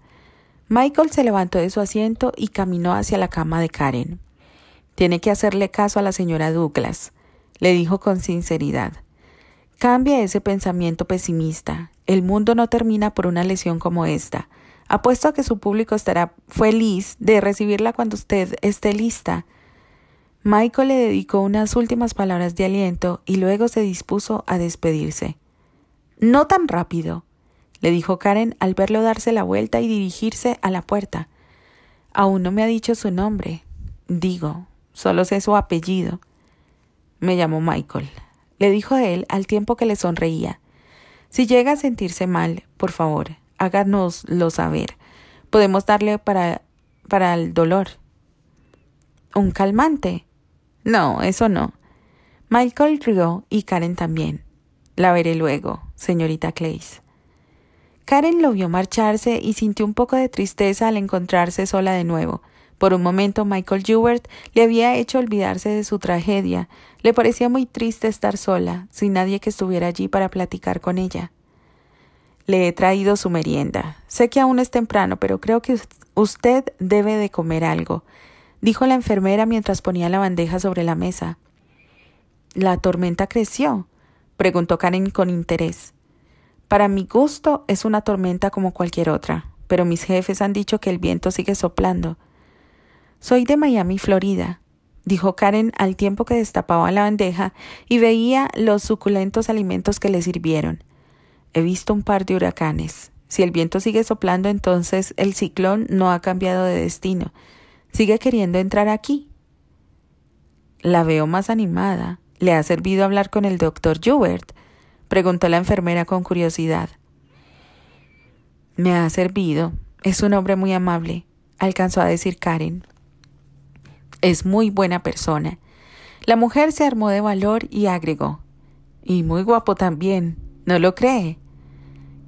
Michael se levantó de su asiento y caminó hacia la cama de Karen. Tiene que hacerle caso a la señora Douglas le dijo con sinceridad. Cambia ese pensamiento pesimista. El mundo no termina por una lesión como esta. Apuesto a que su público estará feliz de recibirla cuando usted esté lista. Michael le dedicó unas últimas palabras de aliento y luego se dispuso a despedirse. No tan rápido, le dijo Karen al verlo darse la vuelta y dirigirse a la puerta. Aún no me ha dicho su nombre. Digo, solo sé su apellido. Me llamo Michael. Le dijo a él al tiempo que le sonreía. Si llega a sentirse mal, por favor, háganoslo saber. Podemos darle para, para el dolor. ¿Un calmante? No, eso no. Michael rió y Karen también. La veré luego, señorita Clays. Karen lo vio marcharse y sintió un poco de tristeza al encontrarse sola de nuevo. Por un momento Michael Jewett le había hecho olvidarse de su tragedia. Le parecía muy triste estar sola, sin nadie que estuviera allí para platicar con ella. Le he traído su merienda. Sé que aún es temprano, pero creo que usted debe de comer algo, dijo la enfermera mientras ponía la bandeja sobre la mesa. ¿La tormenta creció? preguntó Karen con interés. Para mi gusto es una tormenta como cualquier otra, pero mis jefes han dicho que el viento sigue soplando. Soy de Miami, Florida, dijo Karen al tiempo que destapaba la bandeja y veía los suculentos alimentos que le sirvieron. He visto un par de huracanes. Si el viento sigue soplando, entonces el ciclón no ha cambiado de destino. ¿Sigue queriendo entrar aquí? La veo más animada. ¿Le ha servido hablar con el doctor Jubert? preguntó la enfermera con curiosidad. Me ha servido. Es un hombre muy amable, alcanzó a decir Karen. Es muy buena persona. La mujer se armó de valor y agregó Y muy guapo también, ¿no lo cree?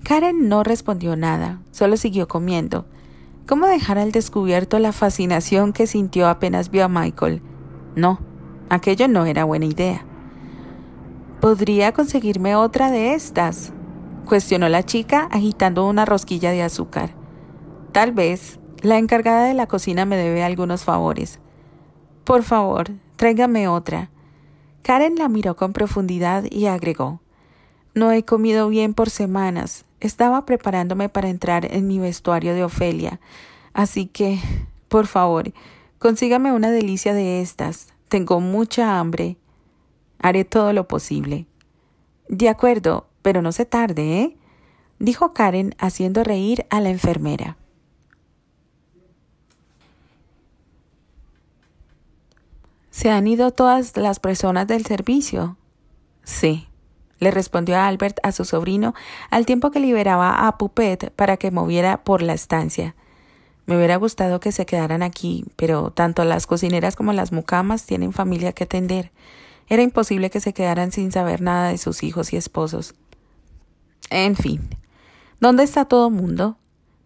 Karen no respondió nada, solo siguió comiendo. ¿Cómo dejar al descubierto la fascinación que sintió apenas vio a Michael? No, aquello no era buena idea. ¿Podría conseguirme otra de estas? cuestionó la chica agitando una rosquilla de azúcar. Tal vez, la encargada de la cocina me debe algunos favores. Por favor, tráigame otra. Karen la miró con profundidad y agregó No he comido bien por semanas. Estaba preparándome para entrar en mi vestuario de Ofelia. Así que, por favor, consígame una delicia de estas. Tengo mucha hambre. Haré todo lo posible. De acuerdo, pero no se tarde, ¿eh? dijo Karen haciendo reír a la enfermera. ¿Se han ido todas las personas del servicio? Sí, le respondió Albert a su sobrino al tiempo que liberaba a Pupet para que moviera por la estancia. Me hubiera gustado que se quedaran aquí, pero tanto las cocineras como las mucamas tienen familia que atender. Era imposible que se quedaran sin saber nada de sus hijos y esposos. En fin, ¿dónde está todo mundo?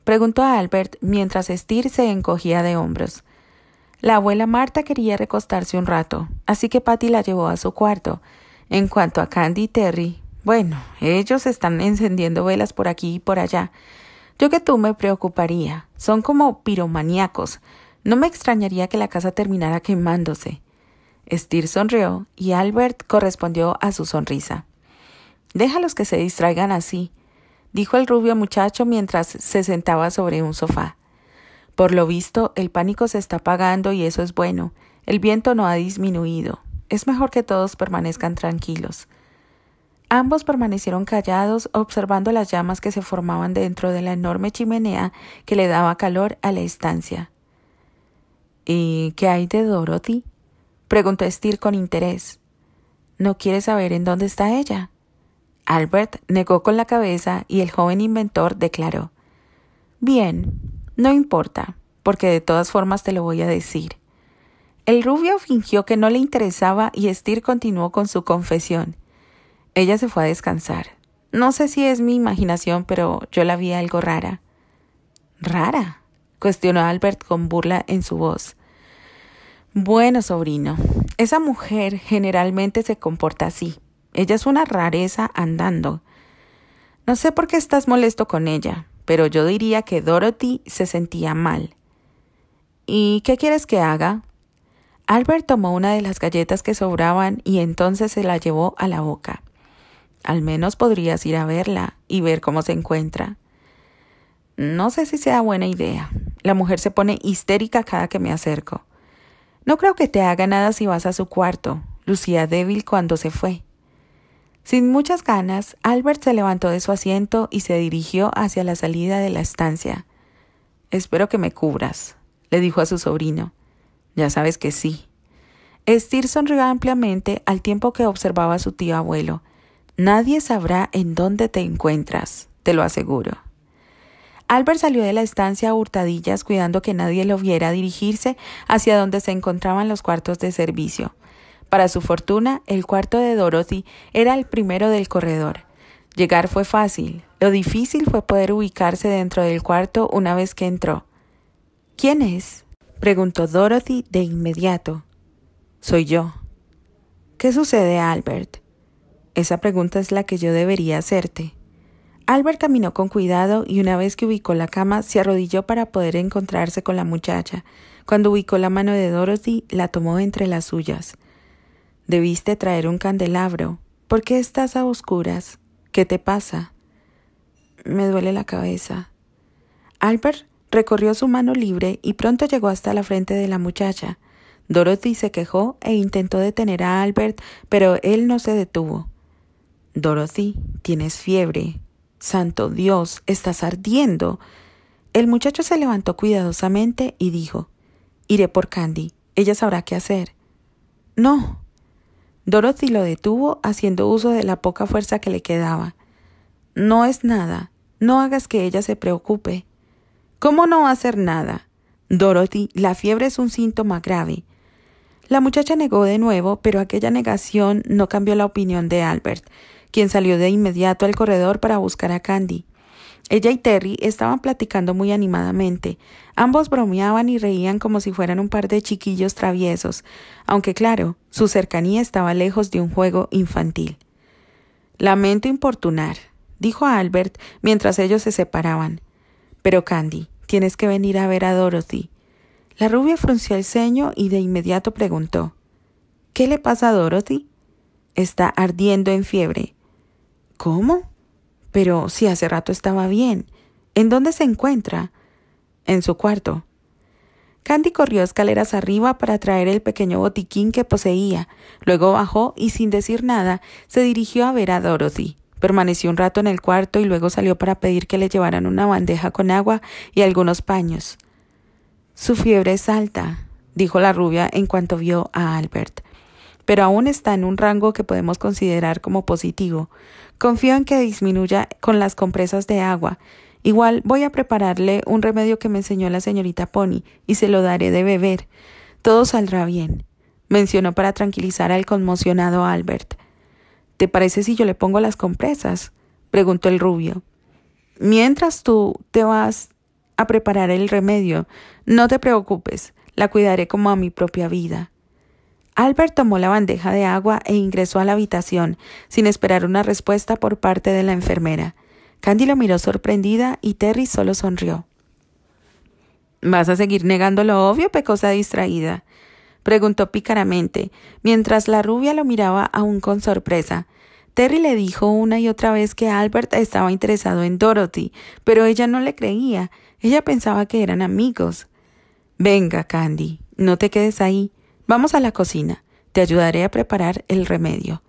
preguntó a Albert mientras Estir se encogía de hombros. La abuela Marta quería recostarse un rato, así que Patty la llevó a su cuarto. En cuanto a Candy y Terry, bueno, ellos están encendiendo velas por aquí y por allá. Yo que tú me preocuparía. Son como piromaníacos. No me extrañaría que la casa terminara quemándose. Steer sonrió y Albert correspondió a su sonrisa. Déjalos que se distraigan así, dijo el rubio muchacho mientras se sentaba sobre un sofá. Por lo visto, el pánico se está apagando y eso es bueno. El viento no ha disminuido. Es mejor que todos permanezcan tranquilos. Ambos permanecieron callados observando las llamas que se formaban dentro de la enorme chimenea que le daba calor a la estancia. ¿Y qué hay de Dorothy? preguntó Steer con interés. ¿No quiere saber en dónde está ella? Albert negó con la cabeza y el joven inventor declaró Bien, no importa, porque de todas formas te lo voy a decir. El rubio fingió que no le interesaba y Estir continuó con su confesión. Ella se fue a descansar. No sé si es mi imaginación, pero yo la vi algo rara. ¿Rara? cuestionó Albert con burla en su voz. Bueno, sobrino, esa mujer generalmente se comporta así. Ella es una rareza andando. No sé por qué estás molesto con ella pero yo diría que Dorothy se sentía mal. ¿Y qué quieres que haga? Albert tomó una de las galletas que sobraban y entonces se la llevó a la boca. Al menos podrías ir a verla y ver cómo se encuentra. No sé si sea buena idea. La mujer se pone histérica cada que me acerco. No creo que te haga nada si vas a su cuarto, lucía débil cuando se fue. Sin muchas ganas, Albert se levantó de su asiento y se dirigió hacia la salida de la estancia. Espero que me cubras, le dijo a su sobrino. Ya sabes que sí. Estir sonrió ampliamente al tiempo que observaba a su tío abuelo. Nadie sabrá en dónde te encuentras, te lo aseguro. Albert salió de la estancia a hurtadillas cuidando que nadie lo viera dirigirse hacia donde se encontraban los cuartos de servicio. Para su fortuna, el cuarto de Dorothy era el primero del corredor. Llegar fue fácil, lo difícil fue poder ubicarse dentro del cuarto una vez que entró. ¿Quién es? preguntó Dorothy de inmediato. Soy yo. ¿Qué sucede, Albert? Esa pregunta es la que yo debería hacerte. Albert caminó con cuidado y una vez que ubicó la cama se arrodilló para poder encontrarse con la muchacha. Cuando ubicó la mano de Dorothy, la tomó entre las suyas. Debiste traer un candelabro. ¿Por qué estás a oscuras? ¿Qué te pasa? Me duele la cabeza. Albert recorrió su mano libre y pronto llegó hasta la frente de la muchacha. Dorothy se quejó e intentó detener a Albert, pero él no se detuvo. Dorothy, tienes fiebre. Santo Dios, estás ardiendo. El muchacho se levantó cuidadosamente y dijo Iré por Candy. Ella sabrá qué hacer. No, Dorothy lo detuvo haciendo uso de la poca fuerza que le quedaba. No es nada. No hagas que ella se preocupe. ¿Cómo no hacer nada? Dorothy, la fiebre es un síntoma grave. La muchacha negó de nuevo, pero aquella negación no cambió la opinión de Albert, quien salió de inmediato al corredor para buscar a Candy. Ella y Terry estaban platicando muy animadamente. Ambos bromeaban y reían como si fueran un par de chiquillos traviesos, aunque claro, su cercanía estaba lejos de un juego infantil. Lamento importunar, dijo Albert mientras ellos se separaban. Pero Candy, tienes que venir a ver a Dorothy. La rubia frunció el ceño y de inmediato preguntó ¿Qué le pasa a Dorothy? Está ardiendo en fiebre. ¿Cómo? Pero si hace rato estaba bien. ¿En dónde se encuentra? En su cuarto. Candy corrió escaleras arriba para traer el pequeño botiquín que poseía. Luego bajó y sin decir nada se dirigió a ver a Dorothy. Permaneció un rato en el cuarto y luego salió para pedir que le llevaran una bandeja con agua y algunos paños. Su fiebre es alta, dijo la rubia en cuanto vio a Albert, pero aún está en un rango que podemos considerar como positivo. Confío en que disminuya con las compresas de agua. Igual voy a prepararle un remedio que me enseñó la señorita Pony y se lo daré de beber. Todo saldrá bien, mencionó para tranquilizar al conmocionado Albert. ¿Te parece si yo le pongo las compresas? preguntó el rubio. Mientras tú te vas a preparar el remedio, no te preocupes, la cuidaré como a mi propia vida. Albert tomó la bandeja de agua e ingresó a la habitación, sin esperar una respuesta por parte de la enfermera. Candy lo miró sorprendida y Terry solo sonrió. ¿Vas a seguir negando lo obvio, pecosa distraída? preguntó pícaramente, mientras la rubia lo miraba aún con sorpresa. Terry le dijo una y otra vez que Albert estaba interesado en Dorothy, pero ella no le creía. Ella pensaba que eran amigos. Venga, Candy, no te quedes ahí. Vamos a la cocina. Te ayudaré a preparar el remedio.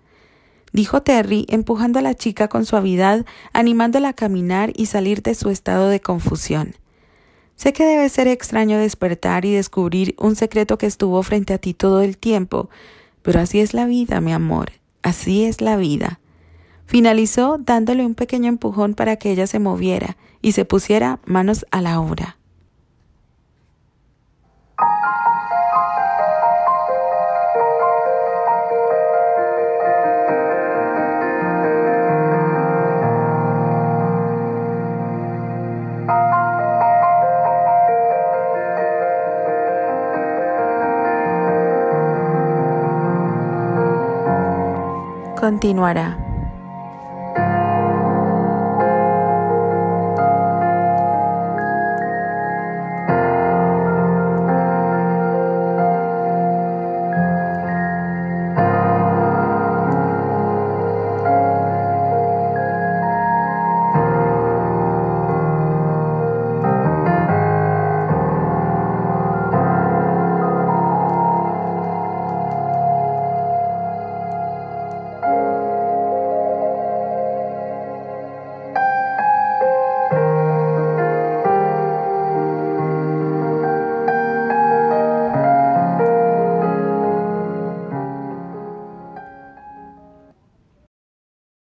Dijo Terry, empujando a la chica con suavidad, animándola a caminar y salir de su estado de confusión. Sé que debe ser extraño despertar y descubrir un secreto que estuvo frente a ti todo el tiempo, pero así es la vida, mi amor, así es la vida. Finalizó dándole un pequeño empujón para que ella se moviera y se pusiera manos a la obra. continuará.